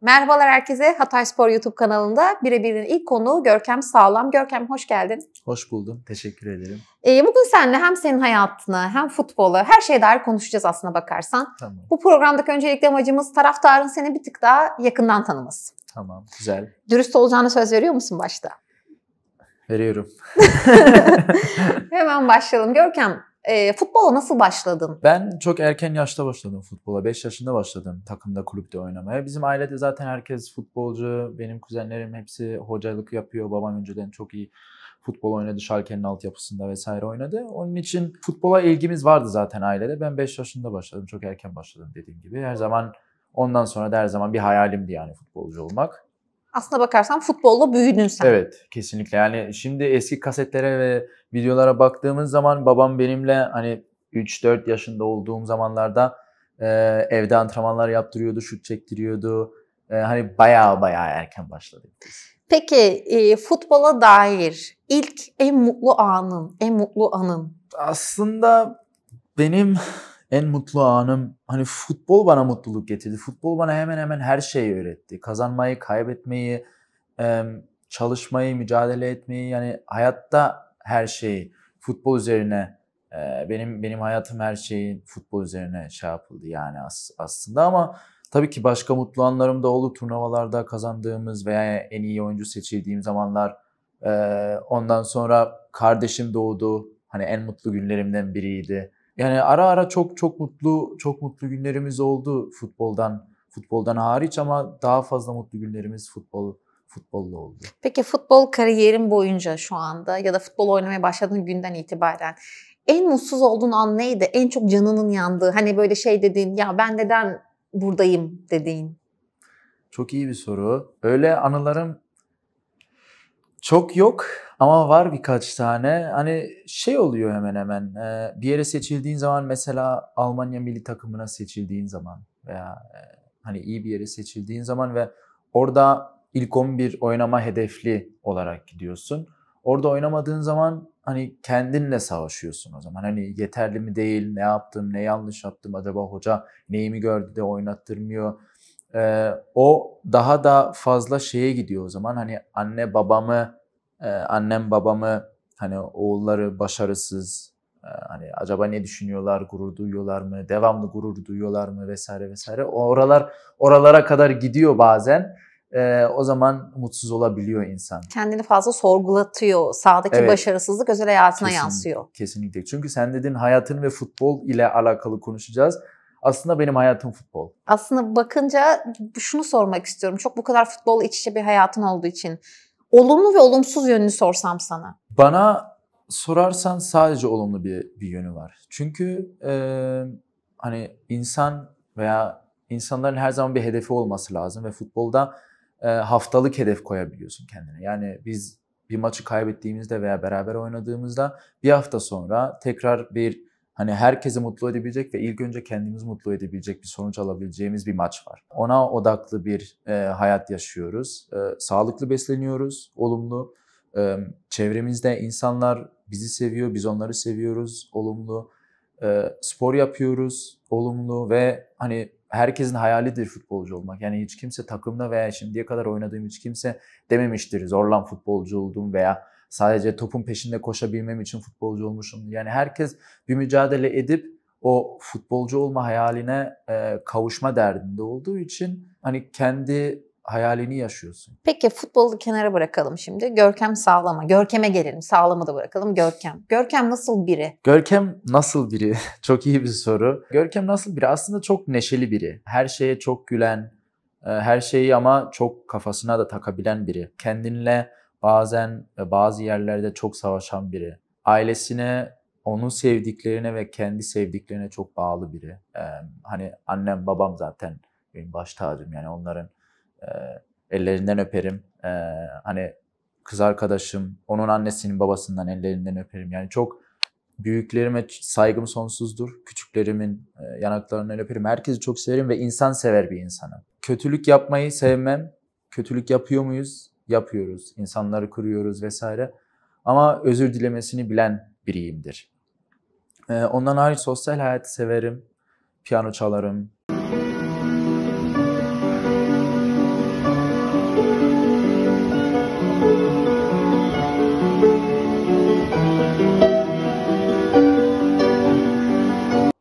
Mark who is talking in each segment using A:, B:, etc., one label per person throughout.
A: Merhabalar herkese. Hatay Spor YouTube
B: kanalında birebirin ilk konuğu Görkem Sağlam. Görkem hoş geldin.
A: Hoş buldum. Teşekkür ederim.
B: Ee, bugün seninle hem senin hayatını hem futbolu her şeye dair konuşacağız aslına bakarsan. Tamam. Bu programdaki öncelikli amacımız taraftarın seni bir tık daha yakından tanıması.
A: Tamam güzel.
B: Dürüst olacağına söz veriyor musun başta?
A: Veriyorum.
B: Hemen başlayalım. Görkem e, futbola nasıl başladın?
A: Ben çok erken yaşta başladım futbola. 5 yaşında başladım takımda kulüpte oynamaya. Bizim ailede zaten herkes futbolcu. Benim kuzenlerim hepsi hocalık yapıyor. Babam önceden çok iyi futbol oynadı. Şalke'nin altyapısında vesaire oynadı. Onun için futbola ilgimiz vardı zaten ailede. Ben 5 yaşında başladım. Çok erken başladım dediğim gibi. Her zaman ondan sonra da her zaman bir hayalimdi yani futbolcu olmak
B: aslına bakarsan futbolla büyüdün sen.
A: Evet kesinlikle yani şimdi eski kasetlere ve videolara baktığımız zaman babam benimle hani 3-4 yaşında olduğum zamanlarda e, evde antrenmanlar yaptırıyordu, şut çektiriyordu. E, hani baya baya erken başladık biz.
B: Peki e, futbola dair ilk en mutlu anın, en mutlu
A: anın? Aslında benim en mutlu anım hani futbol bana mutluluk getirdi. Futbol bana hemen hemen her şeyi öğretti. Kazanmayı, kaybetmeyi, çalışmayı, mücadele etmeyi yani hayatta her şeyi futbol üzerine benim benim hayatım her şeyi futbol üzerine şey yapıldı yani aslında ama tabii ki başka mutlu anlarım da oldu. Turnuvalarda kazandığımız veya en iyi oyuncu seçildiğim zamanlar ondan sonra kardeşim doğdu. Hani en mutlu günlerimden biriydi. Yani ara ara çok çok mutlu çok mutlu günlerimiz oldu futboldan futboldan hariç ama daha fazla mutlu günlerimiz futbol futbolla oldu.
B: Peki futbol kariyerin boyunca şu anda ya da futbol oynamaya başladığın günden itibaren en mutsuz olduğun an neydi? En çok canının yandığı hani böyle şey dediğin ya ben neden buradayım dediğin.
A: Çok iyi bir soru. Öyle anılarım çok yok ama var birkaç tane hani şey oluyor hemen hemen e, bir yere seçildiğin zaman mesela Almanya milli takımına seçildiğin zaman veya e, hani iyi bir yere seçildiğin zaman ve orada ilk 11 oynama hedefli olarak gidiyorsun. Orada oynamadığın zaman hani kendinle savaşıyorsun o zaman. Hani yeterli mi değil, ne yaptım, ne yanlış yaptım, acaba hoca neyimi gördü de oynattırmıyor. Ee, o daha da fazla şeye gidiyor o zaman. Hani anne babamı e, annem babamı hani oğulları başarısız e, hani acaba ne düşünüyorlar gurur duyuyorlar mı devamlı gurur duyuyorlar mı vesaire vesaire oralar oralara kadar gidiyor bazen e, o zaman mutsuz olabiliyor insan.
B: Kendini fazla sorgulatıyor. Sağdaki evet. başarısızlık özel hayatına Kesin, yansıyor.
A: Kesinlikle. Çünkü sen dedin hayatın ve futbol ile alakalı konuşacağız. Aslında benim hayatım futbol.
B: Aslında bakınca şunu sormak istiyorum. Çok bu kadar futbol iç içe bir hayatın olduğu için Olumlu ve olumsuz yönünü sorsam sana.
A: Bana sorarsan sadece olumlu bir, bir yönü var. Çünkü e, hani insan veya insanların her zaman bir hedefi olması lazım ve futbolda e, haftalık hedef koyabiliyorsun kendine. Yani biz bir maçı kaybettiğimizde veya beraber oynadığımızda bir hafta sonra tekrar bir hani herkesi mutlu edebilecek ve ilk önce kendimiz mutlu edebilecek bir sonuç alabileceğimiz bir maç var. Ona odaklı bir e, hayat yaşıyoruz. E, sağlıklı besleniyoruz, olumlu. E, çevremizde insanlar bizi seviyor, biz onları seviyoruz, olumlu. E, spor yapıyoruz, olumlu ve hani herkesin hayalidir futbolcu olmak. Yani hiç kimse takımda veya şimdiye kadar oynadığım hiç kimse dememiştir zorlan futbolcu oldum veya Sadece topun peşinde koşabilmem için futbolcu olmuşum. Yani herkes bir mücadele edip o futbolcu olma hayaline e, kavuşma derdinde olduğu için hani kendi hayalini yaşıyorsun.
B: Peki futbolu kenara bırakalım şimdi. Görkem Sağlam'a, Görkem'e gelelim. Sağlam'ı da bırakalım. Görkem. Görkem nasıl biri?
A: Görkem nasıl biri? çok iyi bir soru. Görkem nasıl biri? Aslında çok neşeli biri. Her şeye çok gülen, e, her şeyi ama çok kafasına da takabilen biri. Kendinle bazen bazı yerlerde çok savaşan biri, ailesine, onun sevdiklerine ve kendi sevdiklerine çok bağlı biri. Ee, hani annem, babam zaten benim baş tacım yani onların e, ellerinden öperim. E, hani kız arkadaşım, onun annesinin babasından ellerinden öperim. Yani çok büyüklerime saygım sonsuzdur. Küçüklerimin e, yanaklarından öperim. Herkesi çok severim ve insan sever bir insanım. Kötülük yapmayı sevmem. Kötülük yapıyor muyuz? yapıyoruz, insanları kuruyoruz vesaire. Ama özür dilemesini bilen biriyimdir. Ee, ondan hariç sosyal hayatı severim. Piyano çalarım,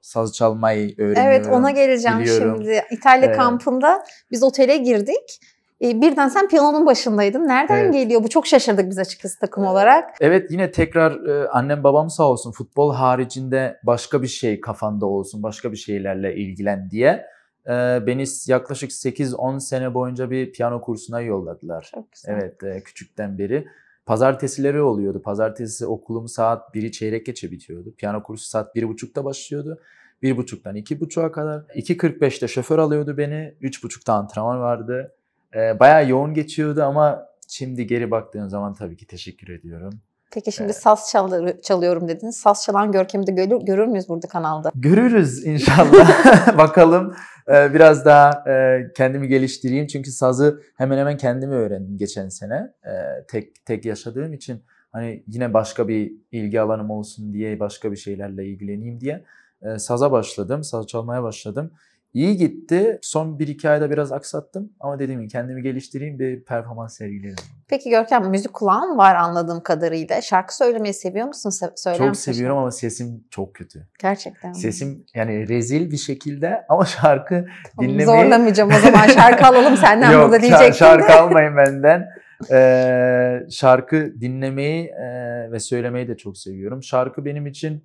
A: saz çalmayı öğreniyorum. Evet ona geleceğim biliyorum. şimdi. İtalya evet.
B: kampında biz otele girdik e, birden sen piyanonun başındaydın. Nereden evet. geliyor? Bu çok şaşırdık biz açıkçası takım olarak.
A: Evet yine tekrar e, annem babam sağ olsun futbol haricinde başka bir şey kafanda olsun, başka bir şeylerle ilgilen diye e, beni yaklaşık 8-10 sene boyunca bir piyano kursuna yolladılar. Çok güzel. Evet e, küçükten beri. Pazartesileri oluyordu. Pazartesi okulum saat 1'i çeyrek geçe bitiyordu. Piyano kursu saat 1.30'da başlıyordu. 1.30'dan 2.30'a kadar. 2.45'te şoför alıyordu beni. 3.30'da antrenman vardı e, bayağı yoğun geçiyordu ama şimdi geri baktığım zaman tabii ki teşekkür ediyorum.
B: Peki şimdi evet. saz çalır, çalıyorum dediniz. Saz çalan Görkem'i de görür, görür müyüz burada kanalda?
A: Görürüz inşallah. Bakalım ee, biraz daha e, kendimi geliştireyim. Çünkü sazı hemen hemen kendimi öğrendim geçen sene. Ee, tek tek yaşadığım için hani yine başka bir ilgi alanım olsun diye, başka bir şeylerle ilgileneyim diye e, saza başladım. Saz çalmaya başladım. İyi gitti. Son 1-2 ayda biraz aksattım ama dediğim gibi kendimi geliştireyim bir performans sergilerim.
B: Peki Görkem müzik kulağın var anladığım kadarıyla. Şarkı söylemeyi seviyor musun? Se- söyler çok seviyorum
A: ama sesim çok kötü. Gerçekten Sesim yani rezil bir şekilde ama şarkı tamam, dinlemeyi... Zorlamayacağım o zaman şarkı alalım senden Yok, burada diyecektim. Yok şarkı almayın benden. Ee, şarkı dinlemeyi e, ve söylemeyi de çok seviyorum. Şarkı benim için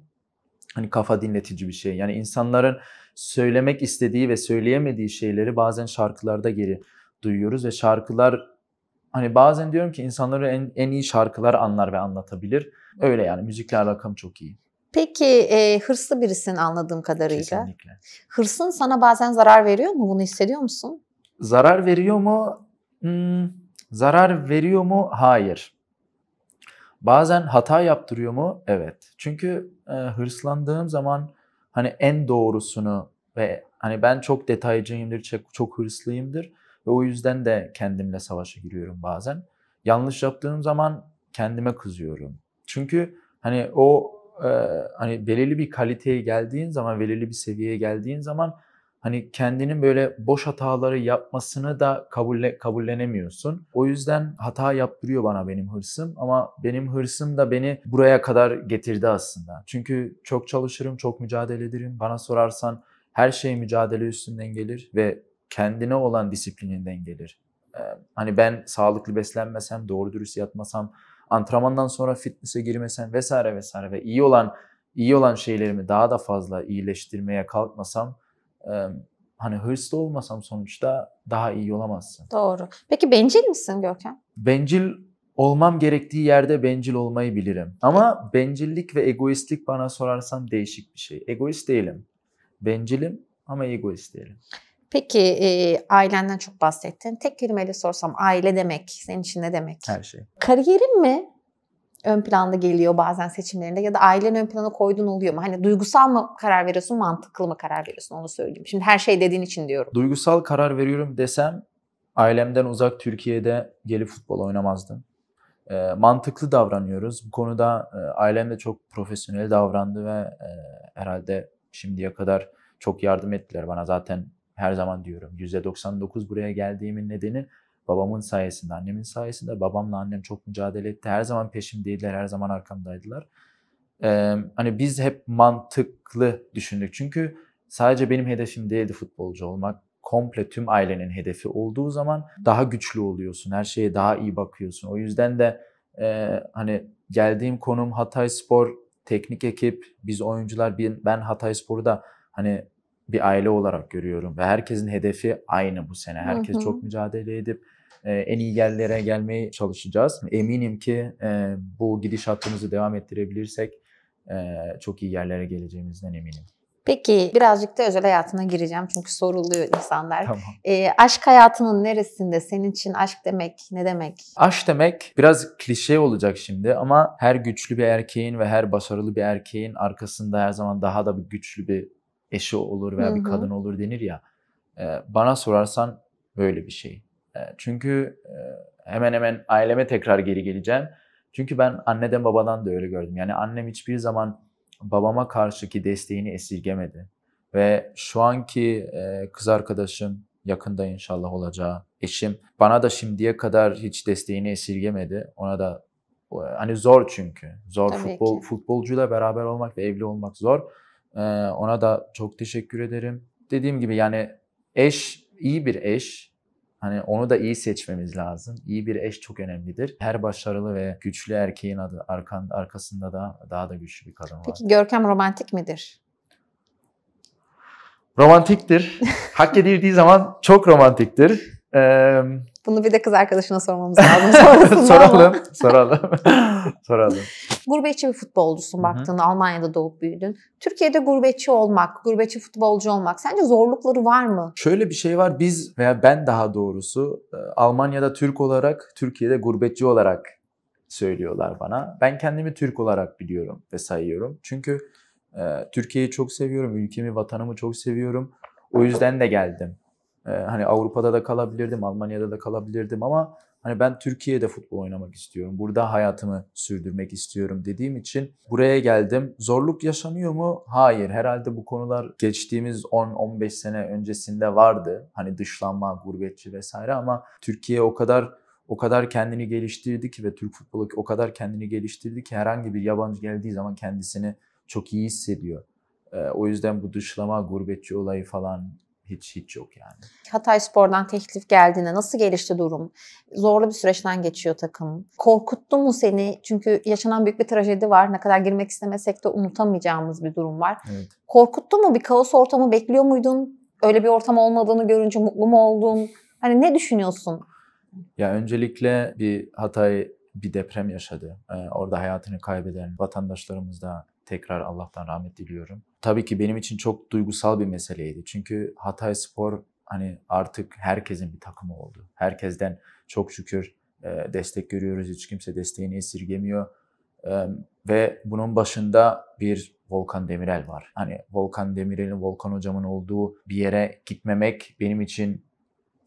A: hani kafa dinletici bir şey. Yani insanların söylemek istediği ve söyleyemediği şeyleri bazen şarkılarda geri duyuyoruz ve şarkılar hani bazen diyorum ki insanları en, en iyi şarkılar anlar ve anlatabilir. Öyle yani müzikle alakam çok iyi.
B: Peki e, hırslı birisin anladığım kadarıyla. Kesinlikle. Hırsın sana bazen zarar veriyor mu? Bunu hissediyor musun?
A: Zarar veriyor mu? Hmm, zarar veriyor mu? Hayır. Bazen hata yaptırıyor mu? Evet. Çünkü e, hırslandığım zaman hani en doğrusunu ve hani ben çok detaycıyımdır, çok, çok hırslıyımdır ve o yüzden de kendimle savaşa giriyorum bazen. Yanlış yaptığım zaman kendime kızıyorum. Çünkü hani o e, hani belirli bir kaliteye geldiğin zaman, belirli bir seviyeye geldiğin zaman hani kendinin böyle boş hataları yapmasını da kabulle, kabullenemiyorsun. O yüzden hata yaptırıyor bana benim hırsım ama benim hırsım da beni buraya kadar getirdi aslında. Çünkü çok çalışırım, çok mücadele ederim. Bana sorarsan her şey mücadele üstünden gelir ve kendine olan disiplininden gelir. Ee, hani ben sağlıklı beslenmesem, doğru dürüst yatmasam, antrenmandan sonra fitness'e girmesem vesaire vesaire ve iyi olan iyi olan şeylerimi daha da fazla iyileştirmeye kalkmasam hani hırslı olmasam sonuçta daha iyi olamazsın.
B: Doğru. Peki bencil misin Görkem?
A: Bencil olmam gerektiği yerde bencil olmayı bilirim. Ama bencillik ve egoistlik bana sorarsan değişik bir şey. Egoist değilim. Bencilim ama egoist değilim.
B: Peki e, ailenden çok bahsettin. Tek kelimeyle sorsam aile demek senin için ne demek? Her şey. Kariyerin mi ön planda geliyor bazen seçimlerinde ya da ailen ön plana koyduğun oluyor mu? Hani duygusal mı karar veriyorsun, mantıklı mı karar veriyorsun onu söyleyeyim. Şimdi her şey dediğin için diyorum.
A: Duygusal karar veriyorum desem ailemden uzak Türkiye'de gelip futbol oynamazdım. E, mantıklı davranıyoruz. Bu konuda e, ailem de çok profesyonel davrandı ve e, herhalde şimdiye kadar çok yardım ettiler bana zaten her zaman diyorum. %99 buraya geldiğimin nedeni Babamın sayesinde, annemin sayesinde. Babamla annem çok mücadele etti. Her zaman peşimdeydiler, her zaman arkamdaydılar. Ee, hani biz hep mantıklı düşündük. Çünkü sadece benim hedefim değildi futbolcu olmak. Komple tüm ailenin hedefi olduğu zaman daha güçlü oluyorsun. Her şeye daha iyi bakıyorsun. O yüzden de e, hani geldiğim konum Hatay Spor teknik ekip, biz oyuncular, ben Hatay Spor'u da hani bir aile olarak görüyorum ve herkesin hedefi aynı bu sene. Herkes hı hı. çok mücadele edip e, en iyi yerlere gelmeye çalışacağız. Eminim ki e, bu gidişatımızı devam ettirebilirsek e, çok iyi yerlere geleceğimizden eminim.
B: Peki birazcık da özel hayatına gireceğim çünkü soruluyor insanlar. Tamam. E, aşk hayatının neresinde? Senin için aşk demek ne demek?
A: Aşk demek biraz klişe olacak şimdi ama her güçlü bir erkeğin ve her başarılı bir erkeğin arkasında her zaman daha da bir güçlü bir eşi olur veya Hı-hı. bir kadın olur denir ya. E, bana sorarsan böyle bir şey. E, çünkü e, hemen hemen aileme tekrar geri geleceğim. Çünkü ben anneden babadan da öyle gördüm. Yani annem hiçbir zaman babama karşıki desteğini esirgemedi. Ve şu anki e, kız arkadaşım yakında inşallah olacağı eşim bana da şimdiye kadar hiç desteğini esirgemedi. Ona da hani zor çünkü. Zor Tabii futbol ki. futbolcuyla beraber olmak ve evli olmak zor. Ee, ona da çok teşekkür ederim. Dediğim gibi yani eş, iyi bir eş. Hani onu da iyi seçmemiz lazım. İyi bir eş çok önemlidir. Her başarılı ve güçlü erkeğin adı arkan, arkasında da daha da güçlü bir kadın var.
B: Peki Görkem romantik midir?
A: Romantiktir. Hak edildiği zaman çok romantiktir.
B: Bunu bir de kız arkadaşına sormamız lazım. soralım,
A: soralım. soralım.
B: Gurbetçi bir futbolcusun baktığında Almanya'da doğup büyüdün. Türkiye'de gurbetçi olmak, gurbetçi futbolcu olmak sence zorlukları var mı?
A: Şöyle bir şey var. Biz veya ben daha doğrusu e, Almanya'da Türk olarak, Türkiye'de gurbetçi olarak söylüyorlar bana. Ben kendimi Türk olarak biliyorum ve sayıyorum. Çünkü e, Türkiye'yi çok seviyorum, ülkemi, vatanımı çok seviyorum. O yüzden de geldim. Ee, hani Avrupa'da da kalabilirdim, Almanya'da da kalabilirdim ama hani ben Türkiye'de futbol oynamak istiyorum. Burada hayatımı sürdürmek istiyorum dediğim için buraya geldim. Zorluk yaşanıyor mu? Hayır. Herhalde bu konular geçtiğimiz 10-15 sene öncesinde vardı. Hani dışlanma, gurbetçi vesaire ama Türkiye o kadar o kadar kendini geliştirdi ki ve Türk futbolu o kadar kendini geliştirdi ki herhangi bir yabancı geldiği zaman kendisini çok iyi hissediyor. Ee, o yüzden bu dışlama, gurbetçi olayı falan hiç hiç yok yani.
B: Hatay Spor'dan teklif geldiğinde nasıl gelişti durum? Zorlu bir süreçten geçiyor takım. Korkuttu mu seni? Çünkü yaşanan büyük bir trajedi var. Ne kadar girmek istemesek de unutamayacağımız bir durum var. Evet. Korkuttu mu? Bir kaos ortamı bekliyor muydun? Öyle bir ortam olmadığını görünce mutlu mu oldun? Hani ne düşünüyorsun?
A: Ya öncelikle bir Hatay bir deprem yaşadı. Ee, orada hayatını kaybeden vatandaşlarımız da tekrar Allah'tan rahmet diliyorum. Tabii ki benim için çok duygusal bir meseleydi. Çünkü Hatay Spor hani artık herkesin bir takımı oldu. Herkesten çok şükür e, destek görüyoruz. Hiç kimse desteğini esirgemiyor. E, ve bunun başında bir Volkan Demirel var. Hani Volkan Demirel'in, Volkan hocamın olduğu bir yere gitmemek benim için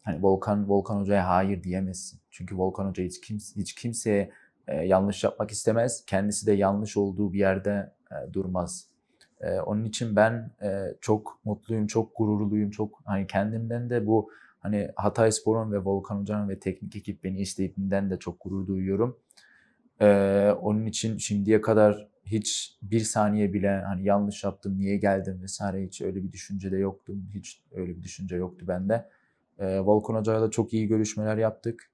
A: hani Volkan Volkan hocaya hayır diyemezsin. Çünkü Volkan hoca hiç kimse hiç kimseye e, yanlış yapmak istemez. Kendisi de yanlış olduğu bir yerde e, durmaz. E, onun için ben e, çok mutluyum, çok gururluyum, çok hani kendimden de bu hani Hatay Spor'un ve Volkan Hoca'nın ve teknik ekip beni isteyipinden de çok gurur duyuyorum. onun için şimdiye kadar hiç bir saniye bile hani yanlış yaptım, niye geldim vesaire hiç öyle bir düşünce de yoktu. Hiç öyle bir düşünce yoktu bende. Volkan Hoca'yla da çok iyi görüşmeler yaptık.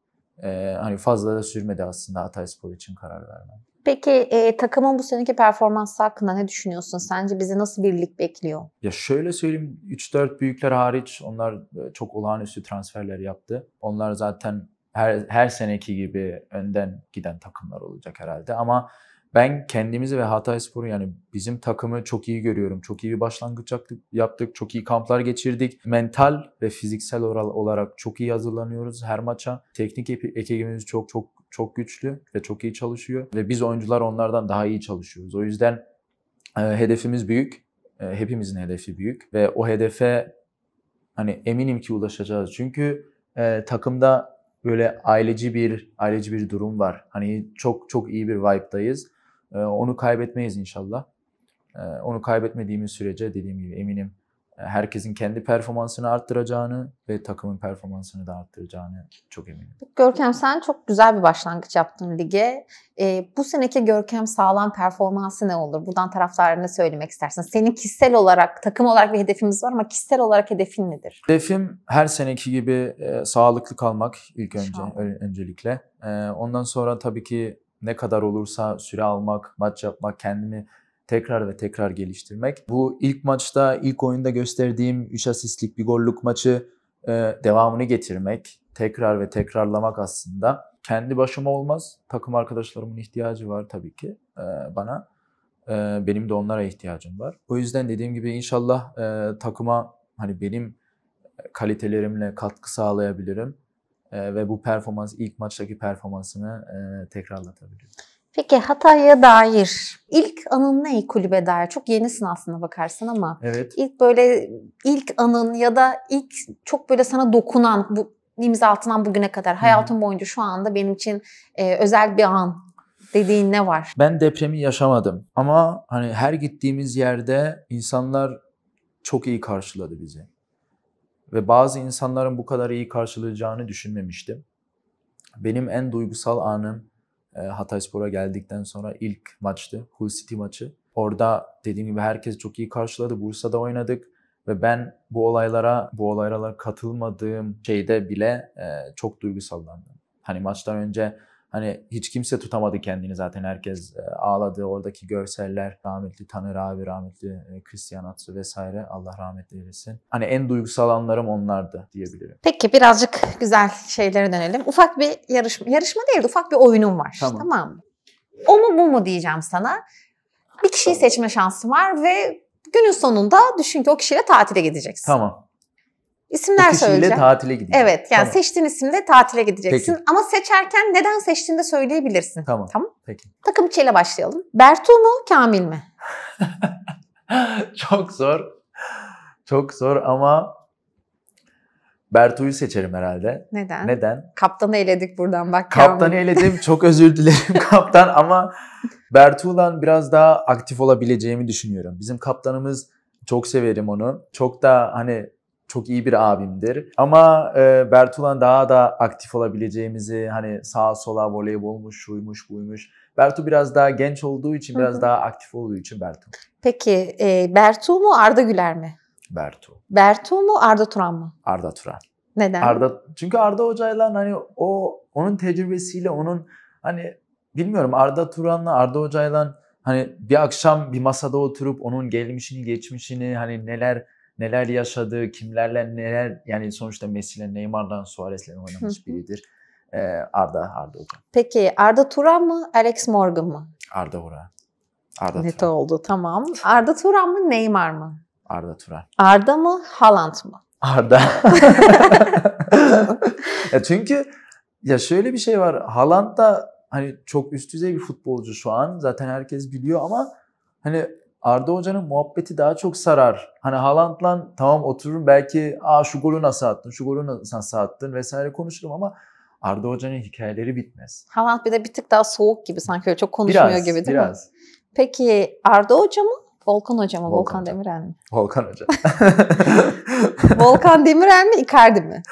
A: hani fazla da sürmedi aslında Hatay Spor için karar vermem.
B: Peki e, takımın bu seneki performansı hakkında ne düşünüyorsun? Sence bizi nasıl birlik bekliyor?
A: Ya şöyle söyleyeyim 3-4 büyükler hariç onlar çok olağanüstü transferler yaptı. Onlar zaten her, her seneki gibi önden giden takımlar olacak herhalde ama ben kendimizi ve Hatay Spor'u yani bizim takımı çok iyi görüyorum. Çok iyi bir başlangıç yaptık, çok iyi kamplar geçirdik. Mental ve fiziksel olarak çok iyi hazırlanıyoruz her maça. Teknik ekibimiz çok çok çok güçlü ve çok iyi çalışıyor ve biz oyuncular onlardan daha iyi çalışıyoruz. O yüzden e, hedefimiz büyük. E, hepimizin hedefi büyük ve o hedefe hani eminim ki ulaşacağız. Çünkü e, takımda böyle aileci bir aileci bir durum var. Hani çok çok iyi bir vibe'dayız. Ee, onu kaybetmeyiz inşallah. Ee, onu kaybetmediğimiz sürece dediğim gibi eminim e, herkesin kendi performansını arttıracağını ve takımın performansını da arttıracağını çok eminim.
B: Görkem sen çok güzel bir başlangıç yaptın lige. E, bu seneki Görkem sağlam performansı ne olur? Buradan taraftarlarına söylemek istersin. Senin kişisel olarak, takım olarak bir hedefimiz var ama kişisel olarak hedefin nedir?
A: Hedefim her seneki gibi e, sağlıklı kalmak ilk önce öncelikle. E, ondan sonra tabii ki ne kadar olursa süre almak, maç yapmak, kendimi tekrar ve tekrar geliştirmek. Bu ilk maçta, ilk oyunda gösterdiğim 3 asistlik bir gollük maçı e, devamını getirmek, tekrar ve tekrarlamak aslında. Kendi başıma olmaz. Takım arkadaşlarımın ihtiyacı var tabii ki e, bana. E, benim de onlara ihtiyacım var. O yüzden dediğim gibi inşallah e, takıma hani benim e, kalitelerimle katkı sağlayabilirim. Ee, ve bu performans ilk maçtaki performansını e, tekrarlatabiliyor.
B: Peki Hatay'a dair ilk anın ne kulübe dair? Çok yenisin aslında bakarsan ama evet. ilk böyle ilk anın ya da ilk çok böyle sana dokunan bu imza altından bugüne kadar hayatım boyunca şu anda benim için e, özel bir an dediğin ne var?
A: Ben depremi yaşamadım ama hani her gittiğimiz yerde insanlar çok iyi karşıladı bizi ve bazı insanların bu kadar iyi karşılayacağını düşünmemiştim. Benim en duygusal anım e, Hatayspor'a geldikten sonra ilk maçtı. Hull City maçı. Orada dediğim gibi herkes çok iyi karşıladı. Bursa'da oynadık ve ben bu olaylara, bu olaylara katılmadığım şeyde bile e, çok duygusallandım. Hani maçtan önce Hani hiç kimse tutamadı kendini zaten. Herkes e, ağladı. Oradaki görseller rahmetli Taner abi, rahmetli e, Christian Atsu vesaire. Allah rahmet eylesin. Hani en duygusal anlarım onlardı diyebilirim.
B: Peki birazcık güzel şeylere dönelim. Ufak bir yarışma, yarışma değil ufak bir oyunum var. Tamam. tamam O mu bu mu diyeceğim sana. Bir kişiyi seçme şansım var ve günün sonunda düşün ki o kişiyle tatile gideceksin. Tamam. İsimler İkisiyle söyleyeceğim. tatile
A: gideceğim. Evet yani tamam. seçtiğin
B: isimle tatile gideceksin. Peki. Ama seçerken neden seçtiğini de söyleyebilirsin.
A: Tamam. Tamam. Peki.
B: Takım içiyle başlayalım. Bertu mu Kamil mi?
A: Çok zor. Çok zor ama Bertu'yu seçerim herhalde. Neden? Neden?
B: Kaptanı eledik buradan bak. Kaptanı eledim.
A: Çok özür dilerim kaptan ama Bertu'dan biraz daha aktif olabileceğimi düşünüyorum. Bizim kaptanımız çok severim onu. Çok da hani çok iyi bir abimdir. Ama e, Bertulan daha da aktif olabileceğimizi hani sağa sola voleybolmuş, şuymuş, buymuş. Bertu biraz daha genç olduğu için, biraz hı hı. daha aktif olduğu için Bertu.
B: Peki e, Bertu mu Arda Güler mi? Bertu. Bertu mu Arda Turan mı?
A: Arda Turan. Neden? Arda çünkü Arda Hoca'yla hani o onun tecrübesiyle onun hani bilmiyorum Arda Turan'la Arda Hoca'yla hani bir akşam bir masada oturup onun gelmişini geçmişini hani neler neler yaşadığı, kimlerle neler yani sonuçta Messi'yle Neymar'dan Suarez'le oynamış biridir. Ee, Arda, Arda Turan.
B: Peki Arda Turan mı, Alex Morgan mı?
A: Arda Turan. Arda Net Turan. oldu
B: tamam. Arda Turan mı, Neymar mı? Arda Turan. Arda mı, Haaland mı?
A: Arda. ya çünkü ya şöyle bir şey var. Haaland da hani çok üst düzey bir futbolcu şu an. Zaten herkes biliyor ama hani Arda Hoca'nın muhabbeti daha çok sarar. Hani Haaland'la tamam otururum belki aa şu golü nasıl attın, şu golü nasıl attın vesaire konuşurum ama Arda Hoca'nın hikayeleri bitmez. Haaland
B: bir de bir tık daha soğuk gibi sanki öyle çok konuşmuyor biraz, gibi değil biraz. mi? Biraz. Peki Arda Hoca mı? Volkan Hoca mı? Volkan, Volkan Demirel mi? Volkan Hoca. Volkan Demirel mi? Icardi mi?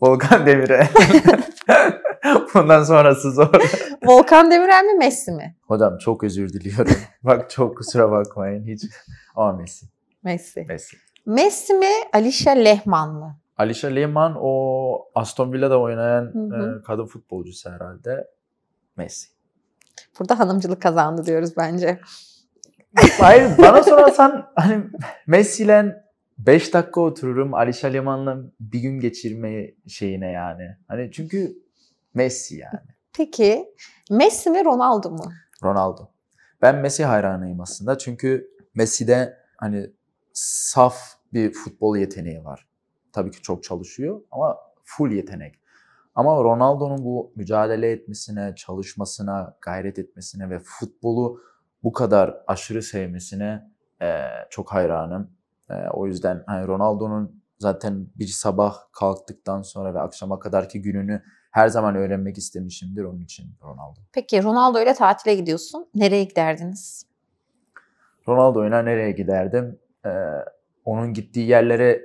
A: Volkan Demirel. Bundan sonrası zor.
B: Volkan Demirel mi Messi mi?
A: Hocam çok özür diliyorum. Bak çok kusura bakmayın hiç. Ama Messi. Messi. Messi.
B: Messi mi Alişa Lehman mı?
A: Alişa Lehman o Aston Villa'da oynayan hı hı. E, kadın futbolcusu herhalde. Messi.
B: Burada hanımcılık kazandı diyoruz bence. Hayır bana sorarsan hani
A: Messi ile 5 dakika otururum Alişa Lehman'la bir gün geçirme şeyine yani. Hani çünkü Messi yani.
B: Peki Messi mi Ronaldo mu?
A: Ronaldo. Ben Messi hayranıyım aslında. Çünkü Messi'de hani saf bir futbol yeteneği var. Tabii ki çok çalışıyor ama full yetenek. Ama Ronaldo'nun bu mücadele etmesine, çalışmasına, gayret etmesine ve futbolu bu kadar aşırı sevmesine e, çok hayranım. E, o yüzden hani Ronaldo'nun zaten bir sabah kalktıktan sonra ve akşama kadarki gününü her zaman öğrenmek istemişimdir onun için Ronaldo.
B: Peki Ronaldo ile tatile gidiyorsun. Nereye giderdiniz?
A: Ronaldo ile nereye giderdim? Ee, onun gittiği yerlere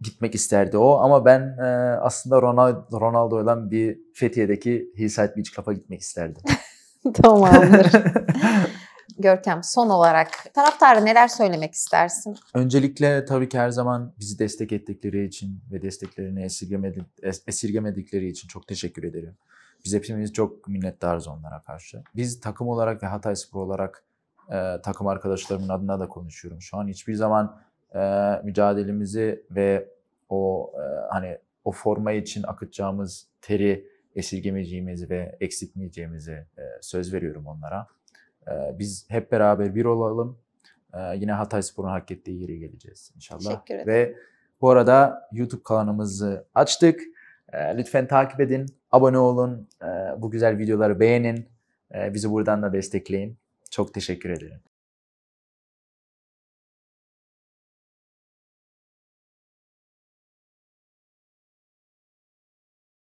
A: gitmek isterdi o ama ben e, aslında Ronaldo Ronaldo ile bir Fethiye'deki Hillside Beach Club'a gitmek isterdim. Tamamdır.
B: Görkem son olarak taraftara neler söylemek istersin?
A: Öncelikle tabii ki her zaman bizi destek ettikleri için ve desteklerini esirgemedik, esirgemedikleri için çok teşekkür ederim. Biz hepimiz çok minnettarız onlara karşı. Biz takım olarak ve Hatay Spor olarak e, takım arkadaşlarımın adına da konuşuyorum. Şu an hiçbir zaman e, mücadelemizi ve o e, hani o forma için akıtacağımız teri esirgemeyeceğimizi ve eksiltmeyeceğimizi e, söz veriyorum onlara. Ee, biz hep beraber bir olalım. Ee, yine Hatay Spor'un hak ettiği yere geleceğiz inşallah. Teşekkür ederim. Ve bu arada YouTube kanalımızı açtık. Ee, lütfen takip edin, abone olun, bu güzel videoları beğenin. Bizi buradan da destekleyin. Çok teşekkür ederim.